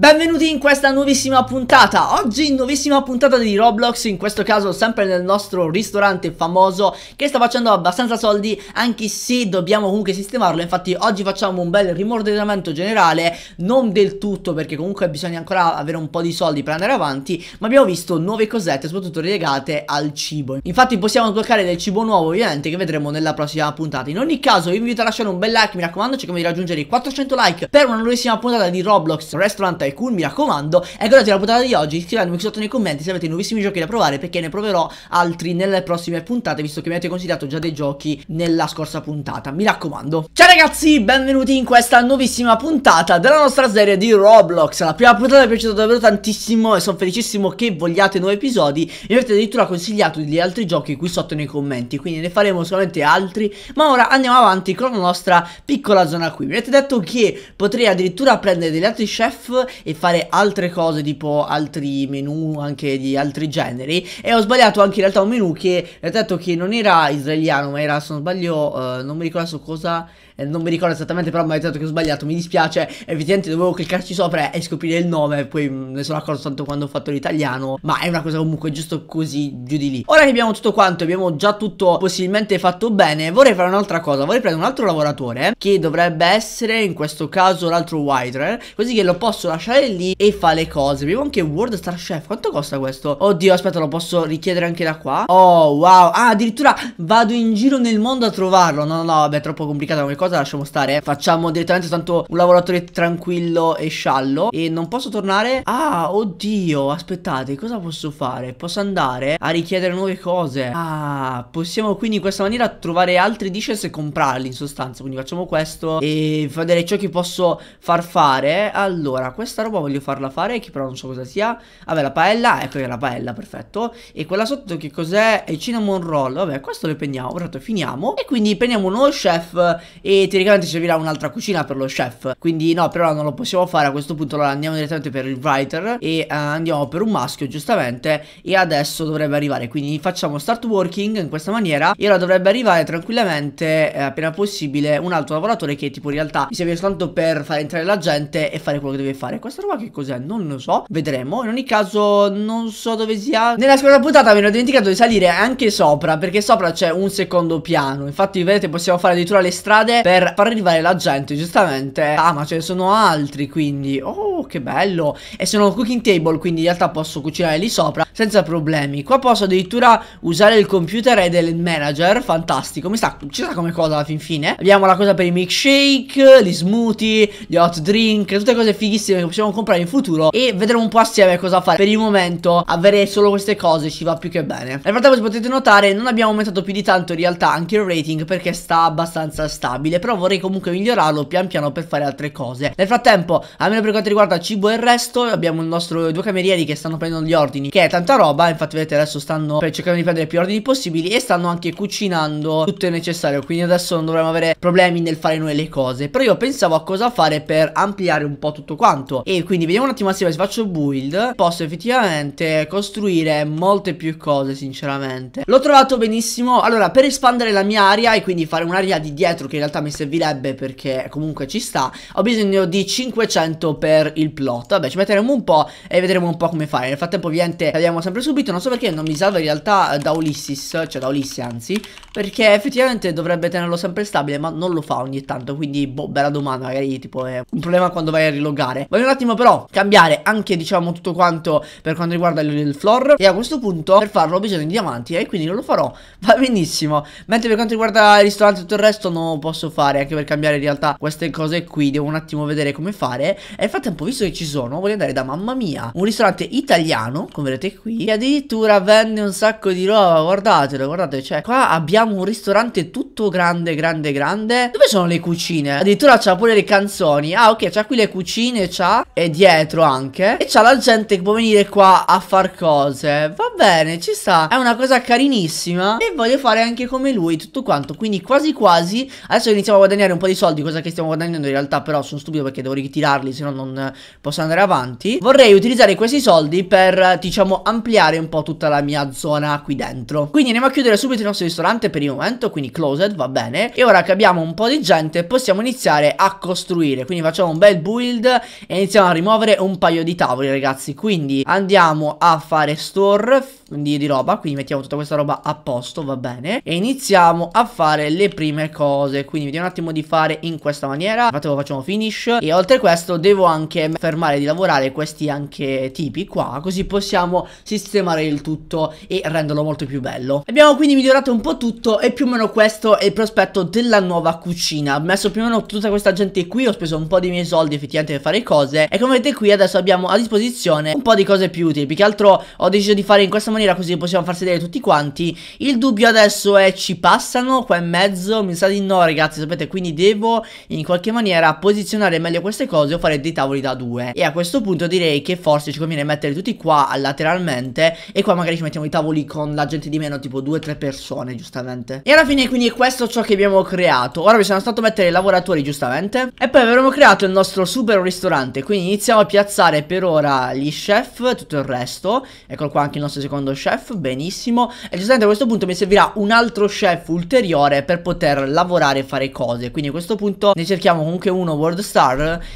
Benvenuti in questa nuovissima puntata, oggi nuovissima puntata di Roblox, in questo caso sempre nel nostro ristorante famoso che sta facendo abbastanza soldi anche se dobbiamo comunque sistemarlo, infatti oggi facciamo un bel rimordinamento generale, non del tutto perché comunque bisogna ancora avere un po' di soldi per andare avanti, ma abbiamo visto nuove cosette soprattutto legate al cibo, infatti possiamo sbloccare del cibo nuovo ovviamente che vedremo nella prossima puntata, in ogni caso vi invito a lasciare un bel like, mi raccomando cerchiamo di raggiungere i 400 like per una nuovissima puntata di Roblox Restaurant Tycoon, mi raccomando. Ecco guardate la puntata di oggi, iscrivetemi qui sotto nei commenti se avete nuovissimi giochi da provare perché ne proverò altri nelle prossime puntate, visto che mi avete consigliato già dei giochi nella scorsa puntata, mi raccomando. Ciao ragazzi, benvenuti in questa nuovissima puntata della nostra serie di Roblox. La prima puntata mi è piaciuta davvero tantissimo e sono felicissimo che vogliate nuovi episodi mi avete addirittura consigliato degli altri giochi qui sotto nei commenti, quindi ne faremo solamente altri, ma ora andiamo avanti con la nostra piccola zona qui. Mi avete detto che potrei addirittura prendere degli altri chef e fare altre cose tipo altri menu anche di altri generi e ho sbagliato anche in realtà un menu che ha detto che non era israeliano ma era se non sbaglio uh, non mi ricordo su cosa eh, non mi ricordo esattamente però mi avete detto che ho sbagliato mi dispiace evidentemente dovevo cliccarci sopra e scoprire il nome poi mm, ne sono accorto tanto quando ho fatto l'italiano ma è una cosa comunque giusto così giù di lì ora che abbiamo tutto quanto abbiamo già tutto possibilmente fatto bene vorrei fare un'altra cosa vorrei prendere un altro lavoratore che dovrebbe essere in questo caso l'altro wider così che lo posso lasciare lasciare lì e fa le cose Abbiamo anche World Star Chef Quanto costa questo? Oddio aspetta lo posso richiedere anche da qua Oh wow Ah addirittura vado in giro nel mondo a trovarlo No no no vabbè è troppo complicata come cosa Lasciamo stare eh. Facciamo direttamente tanto un lavoratore tranquillo e sciallo E non posso tornare Ah oddio aspettate cosa posso fare? Posso andare a richiedere nuove cose Ah possiamo quindi in questa maniera trovare altri dishes e comprarli in sostanza Quindi facciamo questo e vedere ciò che posso far fare Allora questo questa roba voglio farla fare che però non so cosa sia Vabbè la paella, ecco che è la paella, perfetto E quella sotto che cos'è? È il cinnamon roll Vabbè questo lo prendiamo, perfetto, finiamo E quindi prendiamo uno chef E teoricamente servirà un'altra cucina per lo chef Quindi no, però non lo possiamo fare a questo punto Allora andiamo direttamente per il writer E uh, andiamo per un maschio giustamente E adesso dovrebbe arrivare Quindi facciamo start working in questa maniera E ora dovrebbe arrivare tranquillamente eh, Appena possibile un altro lavoratore che tipo in realtà mi serve soltanto per far entrare la gente E fare quello che deve fare questa roba che cos'è? Non lo so, vedremo. In ogni caso non so dove sia. Nella scorsa puntata mi ero dimenticato di salire anche sopra, perché sopra c'è un secondo piano. Infatti vedete possiamo fare addirittura le strade per far arrivare la gente, giustamente. Ah ma ce ne sono altri quindi. Oh Uh, che bello, e sono cooking table quindi in realtà posso cucinare lì sopra senza problemi. Qua posso addirittura usare il computer ed il manager, fantastico, mi sta, ci sta come cosa alla fin fine. Abbiamo la cosa per i milkshake, gli smoothie, gli hot drink, tutte cose fighissime che possiamo comprare in futuro e vedremo un po' assieme cosa fare. Per il momento avere solo queste cose ci va più che bene. Nel frattempo se potete notare non abbiamo aumentato più di tanto in realtà anche il rating perché sta abbastanza stabile, però vorrei comunque migliorarlo pian piano per fare altre cose. Nel frattempo, almeno per quanto riguarda serata cibo e il resto abbiamo il nostro due camerieri che stanno prendendo gli ordini che è tanta roba infatti vedete adesso stanno cercando di prendere più ordini possibili e stanno anche cucinando tutto il necessario quindi adesso non dovremmo avere problemi nel fare noi le cose però io pensavo a cosa fare per ampliare un po' tutto quanto e quindi vediamo un attimo se faccio build posso effettivamente costruire molte più cose sinceramente l'ho trovato benissimo allora per espandere la mia area e quindi fare un'area di dietro che in realtà mi servirebbe perché comunque ci sta ho bisogno di 500 per il il plot Vabbè ci metteremo un po' e vedremo un po' come fare Nel frattempo ovviamente andiamo sempre subito Non so perché non mi salva in realtà eh, da Ulysses Cioè da Ulysses anzi Perché effettivamente dovrebbe tenerlo sempre stabile Ma non lo fa ogni tanto Quindi boh bella domanda Magari tipo è un problema quando vai a rilogare Voglio un attimo però cambiare anche diciamo tutto quanto Per quanto riguarda il, il floor E a questo punto per farlo ho bisogno di diamanti E quindi non lo farò Va benissimo Mentre per quanto riguarda il ristorante e tutto il resto Non lo posso fare Anche per cambiare in realtà queste cose qui Devo un attimo vedere come fare E nel frattempo vi visto che ci sono, voglio andare da mamma mia, un ristorante italiano, come vedete qui, E addirittura vende un sacco di roba, guardatelo, guardate, cioè, qua abbiamo un ristorante tutto grande, grande, grande. Dove sono le cucine? Addirittura c'ha pure le canzoni. Ah, ok, c'ha qui le cucine, c'ha, e dietro anche. E c'ha la gente che può venire qua a far cose. Va bene, ci sta. È una cosa carinissima e voglio fare anche come lui tutto quanto. Quindi quasi quasi, adesso iniziamo a guadagnare un po' di soldi, cosa che stiamo guadagnando in realtà, però sono stupido perché devo ritirarli, se no non possa andare avanti vorrei utilizzare questi soldi per diciamo ampliare un po' tutta la mia zona qui dentro quindi andiamo a chiudere subito il nostro ristorante per il momento quindi closed va bene e ora che abbiamo un po' di gente possiamo iniziare a costruire quindi facciamo un bel build e iniziamo a rimuovere un paio di tavoli ragazzi quindi andiamo a fare store di, di roba quindi mettiamo tutta questa roba a posto va bene e iniziamo a fare le prime cose quindi vediamo un attimo di fare in questa maniera infatti lo facciamo finish e oltre a questo devo anche anche fermare di lavorare questi anche tipi qua così possiamo sistemare il tutto e renderlo molto più bello abbiamo quindi migliorato un po' tutto e più o meno questo è il prospetto della nuova cucina ho messo più o meno tutta questa gente qui ho speso un po' dei miei soldi effettivamente per fare cose e come vedete qui adesso abbiamo a disposizione un po' di cose più utili più che altro ho deciso di fare in questa maniera così possiamo far sedere tutti quanti il dubbio adesso è ci passano qua in mezzo mi sa di no ragazzi sapete quindi devo in qualche maniera posizionare meglio queste cose o fare dei tavoli da da 2 e a questo punto direi che forse ci conviene mettere tutti qua lateralmente e qua magari ci mettiamo i tavoli con la gente di meno tipo 2-3 persone giustamente e alla fine quindi è questo ciò che abbiamo creato ora bisogna stato mettere i lavoratori giustamente e poi avremo creato il nostro super ristorante quindi iniziamo a piazzare per ora gli chef tutto il resto eccolo qua anche il nostro secondo chef benissimo e giustamente a questo punto mi servirà un altro chef ulteriore per poter lavorare e fare cose quindi a questo punto ne cerchiamo comunque uno world star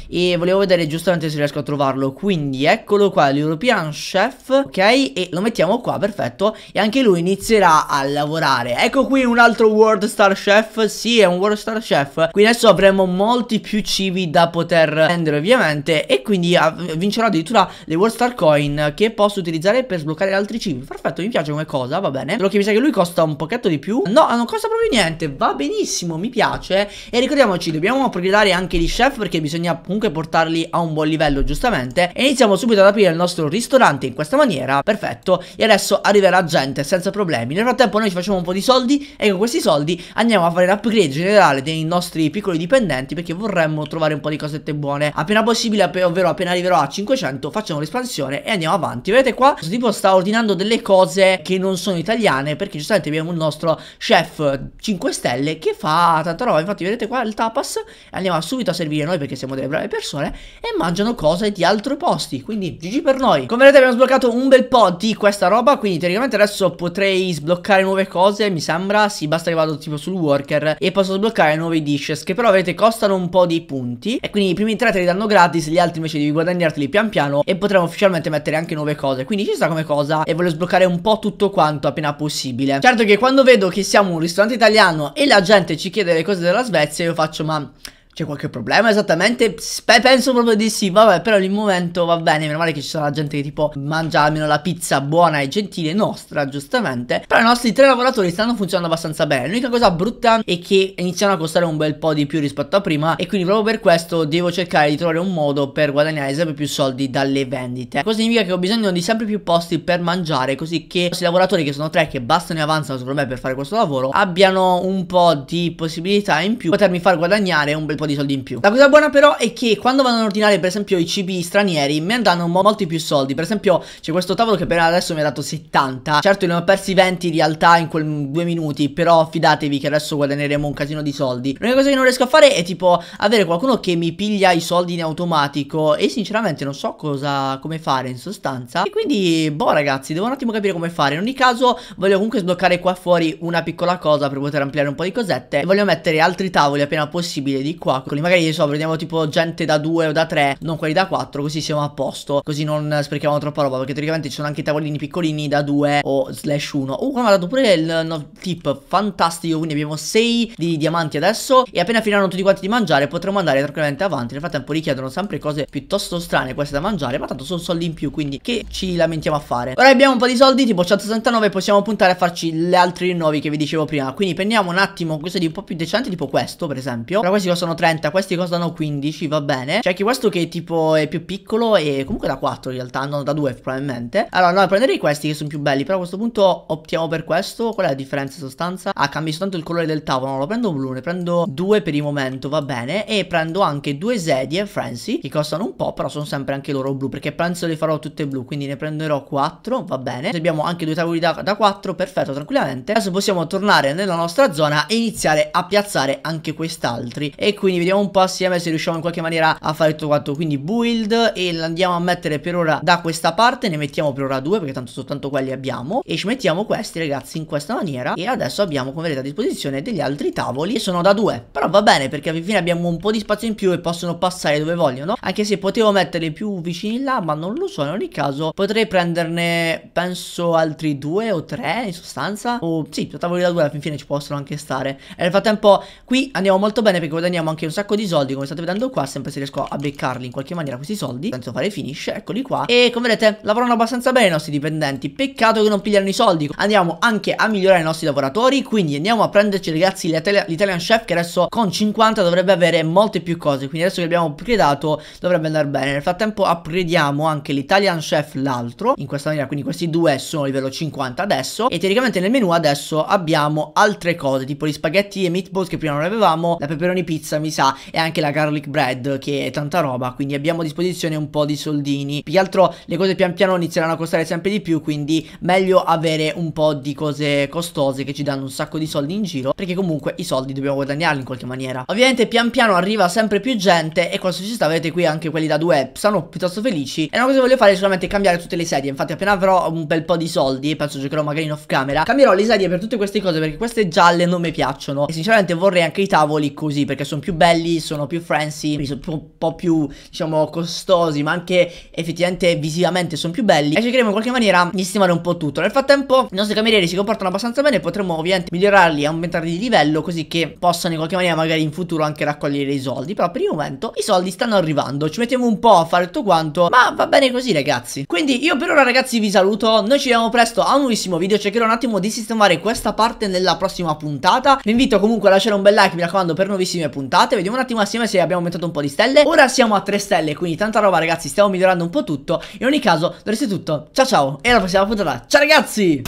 e volevo vedere giustamente giustamente se riesco a trovarlo Quindi eccolo qua l'European Chef Ok e lo mettiamo qua perfetto E anche lui inizierà a lavorare Ecco qui un altro World Star Chef Sì è un World Star Chef Qui adesso avremo molti più cibi da poter vendere ovviamente E quindi ah, vincerò addirittura le World Star Coin Che posso utilizzare per sbloccare altri cibi Perfetto mi piace come cosa va bene Solo che mi sa che lui costa un pochetto di più No non costa proprio niente va benissimo mi piace E ricordiamoci dobbiamo upgradare anche gli chef Perché bisogna comunque portarli a un buon livello giustamente e iniziamo subito ad aprire il nostro ristorante in questa maniera perfetto e adesso arriverà gente senza problemi nel frattempo noi ci facciamo un po' di soldi e con questi soldi andiamo a fare l'upgrade generale dei nostri piccoli dipendenti perché vorremmo trovare un po' di cosette buone appena possibile ovvero appena arriverò a 500 facciamo l'espansione e andiamo avanti vedete qua questo tipo sta ordinando delle cose che non sono italiane perché giustamente abbiamo il nostro chef 5 stelle che fa tanta roba infatti vedete qua il tapas andiamo subito a servire noi perché siamo delle brave persone e ma mangiano cose di altri posti. Quindi GG per noi. Come vedete abbiamo sbloccato un bel po' di questa roba. Quindi teoricamente adesso potrei sbloccare nuove cose. Mi sembra. Sì, basta che vado tipo sul worker. E posso sbloccare nuovi dishes. Che però vedete costano un po' di punti. E quindi i primi tre te li danno gratis. Gli altri invece devi guadagnarteli pian piano. E potremo ufficialmente mettere anche nuove cose. Quindi ci sta come cosa. E voglio sbloccare un po' tutto quanto appena possibile. Certo che quando vedo che siamo un ristorante italiano e la gente ci chiede le cose della Svezia, io faccio ma... C'è qualche problema esattamente? Beh, penso proprio di sì, vabbè, però nel momento va bene, meno male che ci sarà gente che tipo mangia almeno la pizza buona e gentile nostra, giustamente. Però i nostri tre lavoratori stanno funzionando abbastanza bene. L'unica cosa brutta è che iniziano a costare un bel po' di più rispetto a prima e quindi proprio per questo devo cercare di trovare un modo per guadagnare sempre più soldi dalle vendite. Cosa significa che ho bisogno di sempre più posti per mangiare, così che i lavoratori che sono tre che bastano e avanzano secondo me per fare questo lavoro abbiano un po' di possibilità in più potermi far guadagnare un bel po' po' di soldi in più. La cosa buona però è che quando vanno ad ordinare per esempio i cibi stranieri mi danno molti più soldi. Per esempio c'è questo tavolo che per adesso mi ha dato 70. Certo ne ho persi 20 in realtà in quei due minuti, però fidatevi che adesso guadagneremo un casino di soldi. L'unica cosa che non riesco a fare è tipo avere qualcuno che mi piglia i soldi in automatico e sinceramente non so cosa come fare in sostanza. E quindi boh ragazzi, devo un attimo capire come fare. In ogni caso voglio comunque sbloccare qua fuori una piccola cosa per poter ampliare un po' di cosette e voglio mettere altri tavoli appena possibile di qua subacquei. Magari, so, prendiamo tipo gente da 2 o da 3, non quelli da 4, così siamo a posto. Così non sprechiamo troppa roba, perché teoricamente ci sono anche i tavolini piccolini da 2 o slash 1. Oh, ma dato pure il no, tip fantastico, quindi abbiamo 6 di diamanti adesso e appena finiranno tutti quanti di mangiare potremo andare tranquillamente avanti. Nel frattempo richiedono sempre cose piuttosto strane queste da mangiare, ma tanto sono soldi in più, quindi che ci lamentiamo a fare. Ora abbiamo un po' di soldi, tipo 169, possiamo puntare a farci gli altri rinnovi che vi dicevo prima. Quindi prendiamo un attimo questo di un po' più decente, tipo questo per esempio. Però questi costano 3 30 Questi costano 15 va bene C'è anche questo che tipo è più piccolo E comunque da 4 in realtà Non da 2 probabilmente Allora no prenderei questi che sono più belli Però a questo punto optiamo per questo Qual è la differenza in sostanza? Ah cambia soltanto il colore del tavolo Non lo prendo blu Ne prendo due per il momento va bene E prendo anche due sedie Frenzy Che costano un po' Però sono sempre anche loro blu Perché penso le farò tutte blu Quindi ne prenderò 4 va bene Se abbiamo anche due tavoli da, da 4 Perfetto tranquillamente Adesso possiamo tornare nella nostra zona E iniziare a piazzare anche quest'altri E quindi quindi vediamo un po' assieme se riusciamo in qualche maniera a fare tutto quanto quindi build e l'andiamo a mettere per ora da questa parte ne mettiamo per ora due perché tanto soltanto quelli abbiamo e ci mettiamo questi ragazzi in questa maniera e adesso abbiamo come vedete a disposizione degli altri tavoli e sono da due però va bene perché alla fine abbiamo un po' di spazio in più e possono passare dove vogliono anche se potevo metterli più vicini là ma non lo so in ogni caso potrei prenderne penso altri due o tre in sostanza o sì tavoli da due alla fine ci possono anche stare e nel frattempo qui andiamo molto bene perché guadagniamo anche anche un sacco di soldi come state vedendo qua Sempre se riesco a beccarli in qualche maniera questi soldi Penso fare finish, eccoli qua E come vedete lavorano abbastanza bene i nostri dipendenti Peccato che non pigliano i soldi Andiamo anche a migliorare i nostri lavoratori Quindi andiamo a prenderci ragazzi l'Italian Chef Che adesso con 50 dovrebbe avere molte più cose Quindi adesso che abbiamo upgradato dovrebbe andare bene Nel frattempo upgradiamo anche l'Italian Chef l'altro In questa maniera quindi questi due sono livello 50 adesso E teoricamente nel menu adesso abbiamo altre cose Tipo gli spaghetti e meatballs che prima non avevamo La pepperoni pizza mi sa, e anche la garlic bread che è tanta roba, quindi abbiamo a disposizione un po' di soldini. Più che altro le cose pian piano inizieranno a costare sempre di più, quindi meglio avere un po' di cose costose che ci danno un sacco di soldi in giro, perché comunque i soldi dobbiamo guadagnarli in qualche maniera. Ovviamente pian piano arriva sempre più gente e quando ci sta avete qui anche quelli da due sono piuttosto felici. E una cosa che voglio fare è solamente cambiare tutte le sedie, infatti appena avrò un bel po' di soldi, penso giocherò magari in off camera, cambierò le sedie per tutte queste cose perché queste gialle non mi piacciono e sinceramente vorrei anche i tavoli così perché sono più belli, sono più fancy, sono un po' più, diciamo, costosi, ma anche effettivamente visivamente sono più belli. E cercheremo in qualche maniera di stimare un po' tutto. Nel frattempo i nostri camerieri si comportano abbastanza bene potremmo ovviamente migliorarli, aumentarli di livello, così che possano in qualche maniera magari in futuro anche raccogliere i soldi. Però per il momento i soldi stanno arrivando, ci mettiamo un po' a fare tutto quanto, ma va bene così ragazzi. Quindi io per ora ragazzi vi saluto, noi ci vediamo presto a un nuovissimo video, cercherò un attimo di sistemare questa parte nella prossima puntata. Vi invito comunque a lasciare un bel like, mi raccomando, per nuovissime puntate elevate Vediamo un attimo assieme se abbiamo aumentato un po' di stelle Ora siamo a 3 stelle quindi tanta roba ragazzi Stiamo migliorando un po' tutto In ogni caso dovreste tutto Ciao ciao e alla prossima puntata Ciao ragazzi